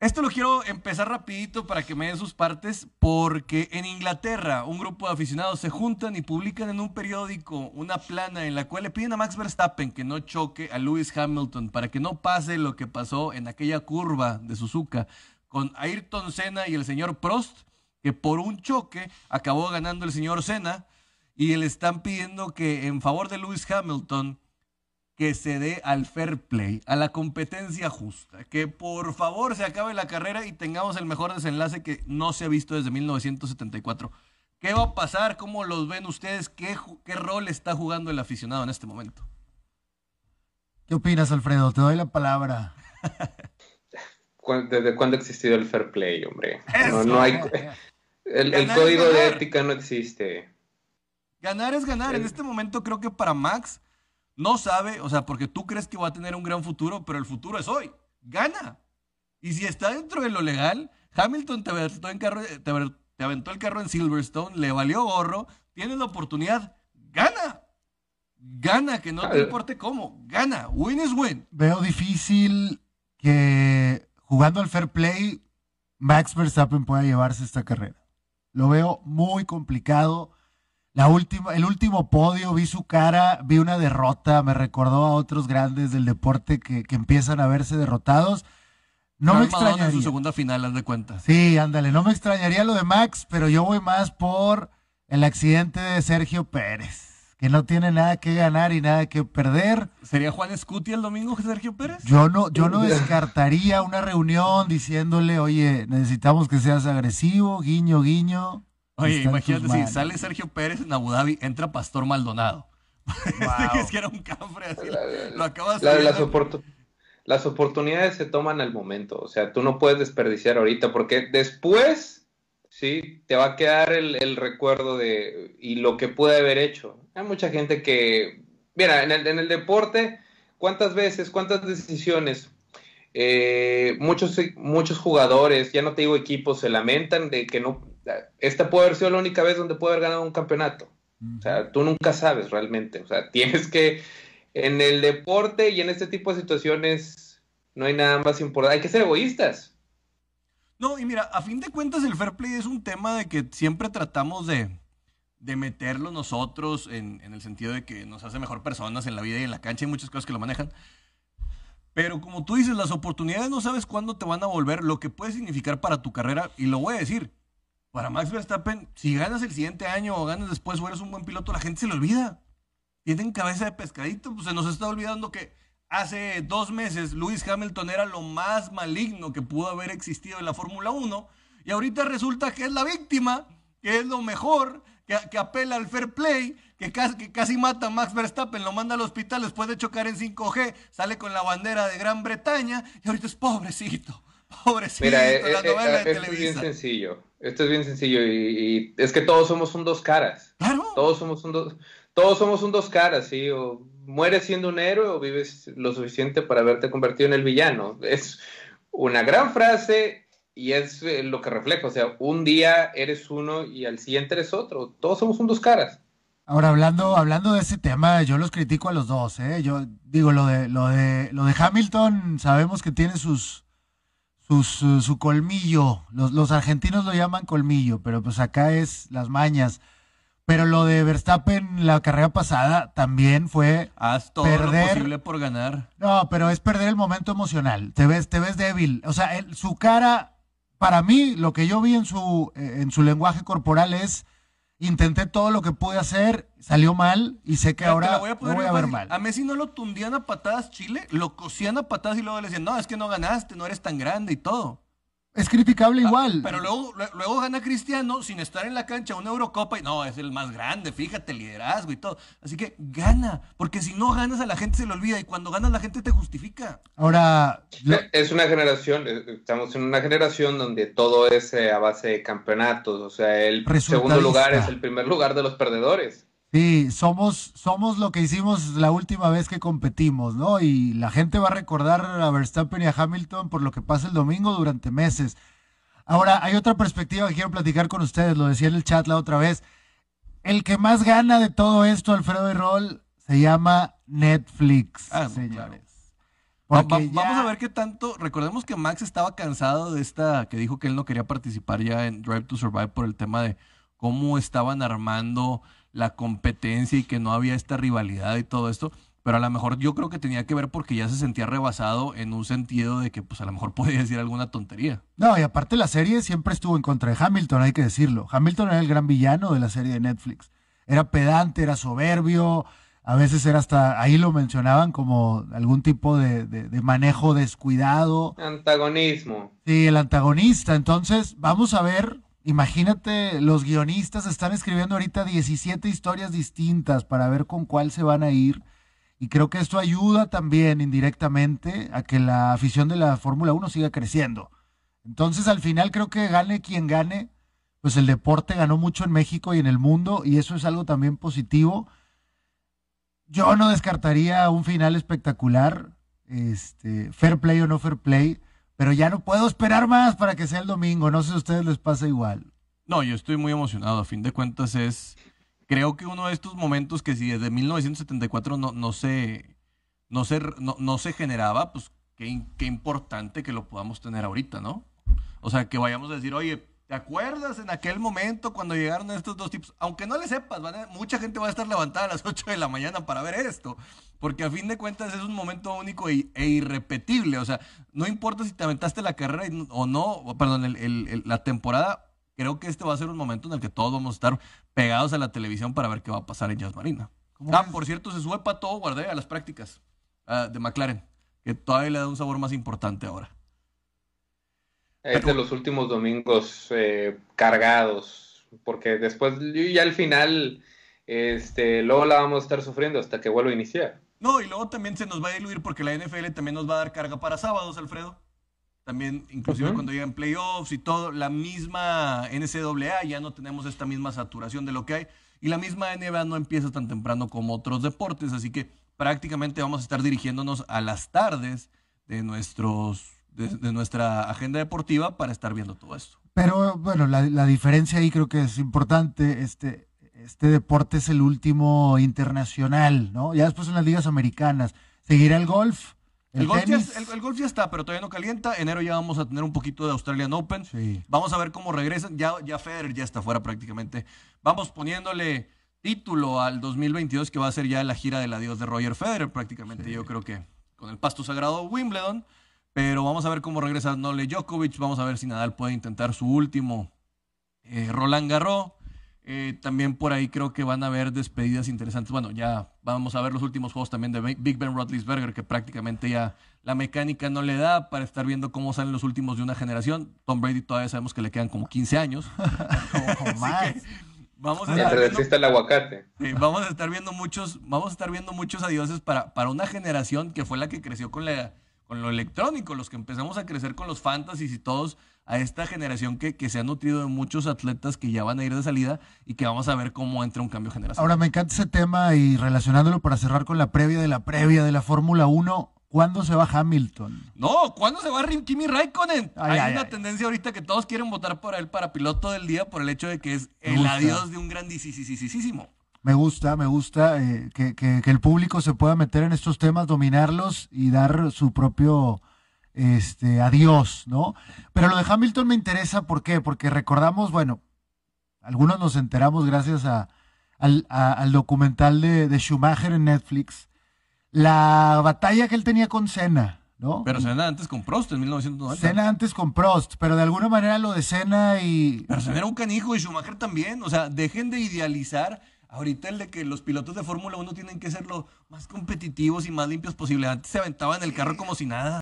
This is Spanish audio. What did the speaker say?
Esto lo quiero empezar rapidito para que me den sus partes, porque en Inglaterra un grupo de aficionados se juntan y publican en un periódico una plana en la cual le piden a Max Verstappen que no choque a Lewis Hamilton para que no pase lo que pasó en aquella curva de Suzuka con Ayrton Senna y el señor Prost, que por un choque acabó ganando el señor Senna y le están pidiendo que en favor de Lewis Hamilton que se dé al fair play, a la competencia justa, que por favor se acabe la carrera y tengamos el mejor desenlace que no se ha visto desde 1974. ¿Qué va a pasar? ¿Cómo los ven ustedes? ¿Qué, rol está jugando el aficionado en este momento? ¿Qué opinas, Alfredo? Te doy la palabra. ¿Desde cuándo ha existido el fair play, hombre? No, hay... El, código de ética no existe. Ganar es ganar. En este momento creo que para Max no sabe, o sea, porque tú crees que va a tener un gran futuro, pero el futuro es hoy. Gana. Y si está dentro de lo legal, Hamilton te aventó, el carro en Silverstone, le valió gorro, tiene la oportunidad, gana. Gana, que no te importe cómo, gana, win is win. Veo difícil que jugando al fair play, Max Verstappen pueda llevarse esta carrera. Lo veo muy complicado. La última, el último podio, vi su cara, vi una derrota, me recordó a otros grandes del deporte que, empiezan a verse derrotados. No me extrañaría. su segunda final, de cuenta. Sí, ándale, no me extrañaría lo de Max, pero yo voy más por el accidente de Sergio Pérez, que no tiene nada que ganar y nada que perder. ¿Sería Juan Scuti el domingo Sergio Pérez? Yo no, yo no descartaría una reunión diciéndole, oye, necesitamos que seas agresivo, guiño, guiño. Oye, imagínate si sale Sergio Pérez en Abu Dhabi, entra Pastor Maldonado. Wow. que era un cafre así. lo acabas las, las oportunidades se toman al momento. O sea, tú no puedes desperdiciar ahorita porque después, sí, te va a quedar el, recuerdo de y lo que pude haber hecho. Hay mucha gente que, mira, en el, deporte, ¿cuántas veces, cuántas decisiones? Eh, muchos, muchos jugadores, ya no te digo equipos, se lamentan de que no esta puede haber sido la única vez donde puede haber ganado un campeonato. O sea, tú nunca sabes realmente. O sea, tienes que, en el deporte y en este tipo de situaciones, no hay nada más importante. Hay que ser egoístas. No, y mira, a fin de cuentas el fair play es un tema de que siempre tratamos de, meterlo nosotros en, en el sentido de que nos hace mejor personas en la vida y en la cancha. y muchas cosas que lo manejan. Pero como tú dices, las oportunidades no sabes cuándo te van a volver, lo que puede significar para tu carrera. Y lo voy a decir, para Max Verstappen, si ganas el siguiente año o ganas después o eres un buen piloto, la gente se le olvida. Tienen cabeza de pescadito, pues se nos está olvidando que hace dos meses Lewis Hamilton era lo más maligno que pudo haber existido en la Fórmula 1 y ahorita resulta que es la víctima, que es lo mejor, que, apela al fair play, que casi, mata a Max Verstappen, lo manda al hospital después de chocar en 5G, sale con la bandera de Gran Bretaña y ahorita es pobrecito, pobrecito, eh, la eh, novela eh, es Bien sencillo. Esto es bien sencillo y, es que todos somos un dos caras. Todos somos un dos, todos somos un dos caras, sí. O mueres siendo un héroe o vives lo suficiente para haberte convertido en el villano. Es una gran frase y es eh, lo que refleja. O sea, un día eres uno y al siguiente eres otro. Todos somos un dos caras. Ahora hablando, hablando de ese tema, yo los critico a los dos, ¿eh? Yo digo lo de lo de lo de Hamilton, sabemos que tiene sus eh, su, colmillo. Los, los, argentinos lo llaman colmillo, pero pues acá es las mañas. Pero lo de Verstappen la carrera pasada también fue Haz posible por ganar. No, pero es perder el momento emocional. Te ves, te ves débil. O sea, su cara, para mí, lo que yo vi en su, eh, en su lenguaje corporal es Intenté todo lo que pude hacer, salió mal y sé que ahora voy a voy a ver mal. A Messi no lo tundían a patadas Chile, lo cosían a patadas y luego le decían, no, es que no ganaste, no eres tan grande y todo. Es criticable ah, igual. pero luego, luego gana Cristiano sin estar en la cancha una Eurocopa y no, es el más grande, fíjate, liderazgo y todo. Así que gana, porque si no ganas a la gente se lo olvida y cuando ganas la gente te justifica. Ahora... Es una generación, eh, estamos en una generación donde todo es eh, a base de campeonatos, o sea, el segundo lugar es el primer lugar de los perdedores. Sí, somos, somos lo que hicimos la última vez que competimos, ¿no? Y la gente va a recordar a Verstappen y a Hamilton por lo que pasa el domingo durante meses. Ahora, hay otra perspectiva que quiero platicar con ustedes, lo decía en el chat la otra vez. El que más gana de todo esto, Alfredo y Roll, se llama Netflix, ah, señores. Vamos a ver qué tanto. Recordemos que Max estaba cansado de esta, que dijo que él no quería participar ya en Drive to Survive por el tema de cómo estaban armando la competencia y que no había esta rivalidad y todo esto, pero a lo mejor yo creo que tenía que ver porque ya se sentía rebasado en un sentido de que pues a lo mejor podía decir alguna tontería. No, y aparte la serie siempre estuvo en contra de Hamilton, hay que decirlo. Hamilton era el gran villano de la serie de Netflix. Era pedante, era soberbio, a veces era hasta, ahí lo mencionaban como algún tipo de, de, manejo descuidado. Antagonismo. Sí, el antagonista. Entonces, vamos a ver Imagínate, los guionistas están escribiendo ahorita 17 historias distintas para ver con cuál se van a ir. Y creo que esto ayuda también indirectamente a que la afición de la Fórmula 1 siga creciendo. Entonces, al final creo que gane quien gane, pues el deporte ganó mucho en México y en el mundo y eso es algo también positivo. Yo no descartaría un final espectacular, este, fair play o no fair play pero ya no puedo esperar más para que sea el domingo. No sé si a ustedes les pasa igual. No, yo estoy muy emocionado. A fin de cuentas es, creo que uno de estos momentos que si desde 1974 no, no, se, no, se, no, se generaba, pues qué, qué importante que lo podamos tener ahorita, ¿no? O sea, que vayamos a decir, oye, ¿Te acuerdas en aquel momento cuando llegaron estos dos tipos? Aunque no le sepas, mucha gente va a estar levantada a las 8 de la mañana para ver esto, porque a fin de cuentas es un momento único e, e irrepetible. O sea, no importa si te aventaste la carrera o no, perdón, la temporada, creo que este va a ser un momento en el que todos vamos a estar pegados a la televisión para ver qué va a pasar en Jazz Marina. Ah, por cierto, se sube para todo guardé a las prácticas ah, de McLaren, que todavía le da un sabor más importante ahora. Es de los últimos domingos eh, cargados, porque después ya al final, este, luego la vamos a estar sufriendo hasta que vuelva a iniciar. No, y luego también se nos va a diluir porque la NFL también nos va a dar carga para sábados, Alfredo. También, inclusive cuando llegan playoffs y todo, la misma NCAA ya no tenemos esta misma saturación de lo que hay. Y la misma NBA no empieza tan temprano como otros deportes, así que prácticamente vamos a estar dirigiéndonos a las tardes de nuestros de, nuestra agenda deportiva para estar viendo todo esto. Pero bueno, la, diferencia ahí creo que es importante. Este, este deporte es el último internacional, ¿no? Ya después son las ligas americanas. ¿Seguirá el golf? El, golf ya, está, pero todavía no calienta. Enero ya vamos a tener un poquito de Australian Open. Vamos a ver cómo regresan. Ya, ya Federer ya está fuera prácticamente. Vamos poniéndole título al 2022, que va a ser ya la gira del adiós de Roger Federer prácticamente. Yo creo que con el pasto sagrado Wimbledon. Pero vamos a ver cómo regresa Nole Djokovic. Vamos a ver si Nadal puede intentar su último eh, Roland Garros. Eh, también por ahí creo que van a haber despedidas interesantes. Bueno, ya vamos a ver los últimos juegos también de Big Ben Roethlisberger, que prácticamente ya la mecánica no le da para estar viendo cómo salen los últimos de una generación. Tom Brady todavía sabemos que le quedan como 15 años. Vamos a, estar viendo, vamos a estar viendo muchos, vamos a estar viendo muchos adioses para, para una generación que fue la que creció con la con lo electrónico, los que empezamos a crecer con los fantasies y todos, a esta generación que, se ha nutrido de muchos atletas que ya van a ir de salida y que vamos a ver cómo entra un cambio generacional. Ahora me encanta ese tema y relacionándolo para cerrar con la previa de la previa de la Fórmula 1. ¿Cuándo se va Hamilton? No, ¿cuándo se va Kimi Raikkonen? Hay una tendencia ahorita que todos quieren votar por él para piloto del día por el hecho de que es el adiós de un grandísimo. Me gusta, me gusta eh, que, el público se pueda meter en estos temas, dominarlos y dar su propio este, adiós, ¿no? Pero lo de Hamilton me interesa, ¿por qué? Porque recordamos, bueno, algunos nos enteramos gracias a, al, documental de, Schumacher en Netflix, la batalla que él tenía con Cena ¿no? Pero Senna antes con Prost en 1990. Senna antes con Prost, pero de alguna manera lo de Senna y... Pero Cena era un canijo y Schumacher también, o sea, dejen de idealizar Ahorita el de que los pilotos de Fórmula 1 tienen que ser lo más competitivos y más limpios posible. Antes se aventaban el carro como si nada.